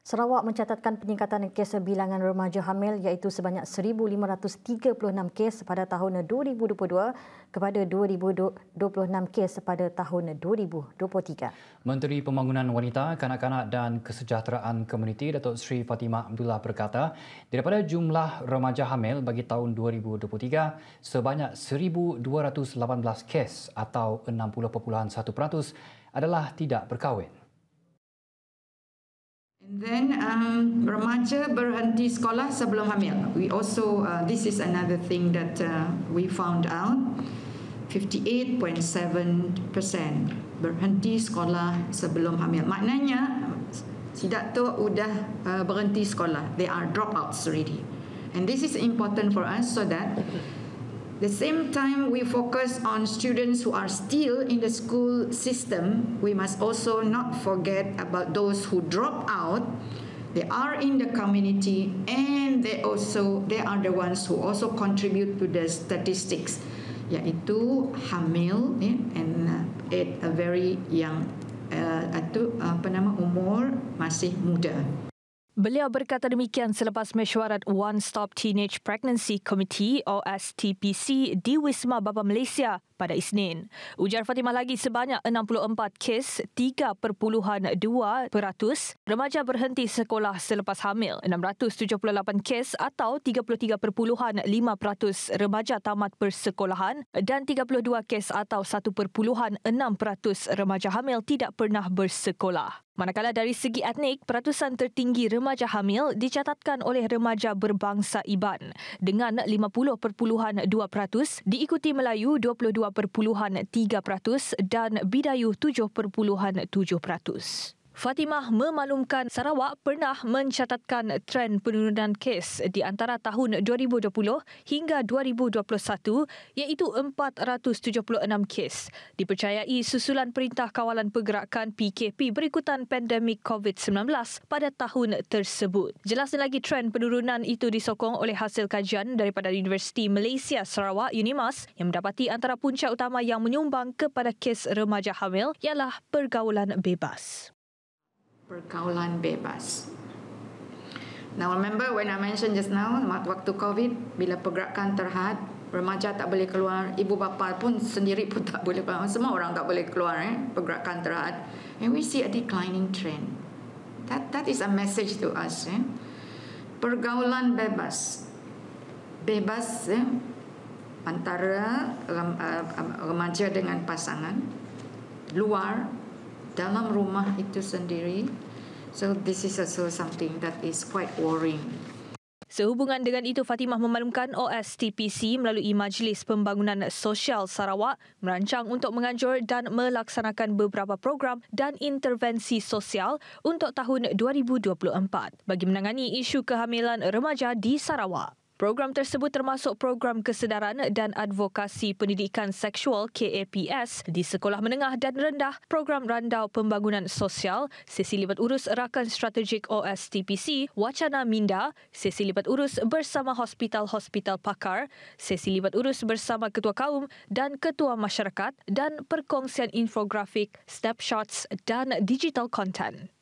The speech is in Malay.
Sarawak mencatatkan peningkatan kes bilangan remaja hamil iaitu sebanyak 1536 kes pada tahun 2022 kepada 2026 kes pada tahun 2023. Menteri Pembangunan Wanita, Kanak-kanak dan Kesejahteraan Komuniti Datuk Sri Fatimah Abdullah berkata, daripada jumlah remaja hamil bagi tahun 2023 sebanyak 1218 kes atau 60.1% adalah tidak berkahwin then um, remaja berhenti sekolah sebelum hamil. We also uh, this is another thing that uh, we found out. 58.7% berhenti sekolah sebelum hamil. Maknanya tidak tu sudah uh, berhenti sekolah. They are dropouts already. And this is important for us so that the same time we focus on students who are still in the school system, we must also not forget about those who drop out. They are in the community and they also they are the ones who also contribute to the statistics Yaitu hamil and uh, at a very young uh, itu apa nama umur masih muda. Beliau berkata demikian selepas mesyuarat One Stop Teenage Pregnancy Committee OSTPC di Wisma Bapa Malaysia pada Isnin. Ujar Fatimah lagi sebanyak 64 kes 3.2% remaja berhenti sekolah selepas hamil, 678 kes atau 33.5% remaja tamat persekolahan dan 32 kes atau 1.6% remaja hamil tidak pernah bersekolah. Manakala dari segi etnik, peratusan tertinggi remaja hamil dicatatkan oleh remaja berbangsa Iban dengan 50.2%, diikuti Melayu 22.3% dan Bidayuh 7.7%. Fatimah memaklumkan Sarawak pernah mencatatkan tren penurunan kes di antara tahun 2020 hingga 2021 iaitu 476 kes. Dipercayai susulan Perintah Kawalan Pergerakan PKP berikutan pandemik COVID-19 pada tahun tersebut. Jelasnya lagi tren penurunan itu disokong oleh hasil kajian daripada Universiti Malaysia Sarawak Unimas yang mendapati antara punca utama yang menyumbang kepada kes remaja hamil ialah pergaulan bebas pergaulan bebas. Now remember when I mentioned just now waktu COVID bila pergerakan terhad remaja tak boleh keluar ibu bapa pun sendiri pun tak boleh keluar semua orang tak boleh keluar eh pergerakan terhad and we see a declining trend that that is a message to us eh pergaulan bebas bebas eh? antara eh, remaja dengan pasangan luar dalam rumah itu sendiri. So this is also something that is quite worrying. Sehubungan dengan itu, Fatimah memaklumkan OSTPC melalui Majlis Pembangunan Sosial Sarawak merancang untuk menganjur dan melaksanakan beberapa program dan intervensi sosial untuk tahun 2024 bagi menangani isu kehamilan remaja di Sarawak. Program tersebut termasuk program kesedaran dan advokasi pendidikan seksual KAPS di sekolah menengah dan rendah, program randau pembangunan sosial, sesi libat urus rakan strategik OSTPC, wacana minda, sesi libat urus bersama hospital-hospital pakar, sesi libat urus bersama ketua kaum dan ketua masyarakat dan perkongsian infografik, snapshots dan digital content.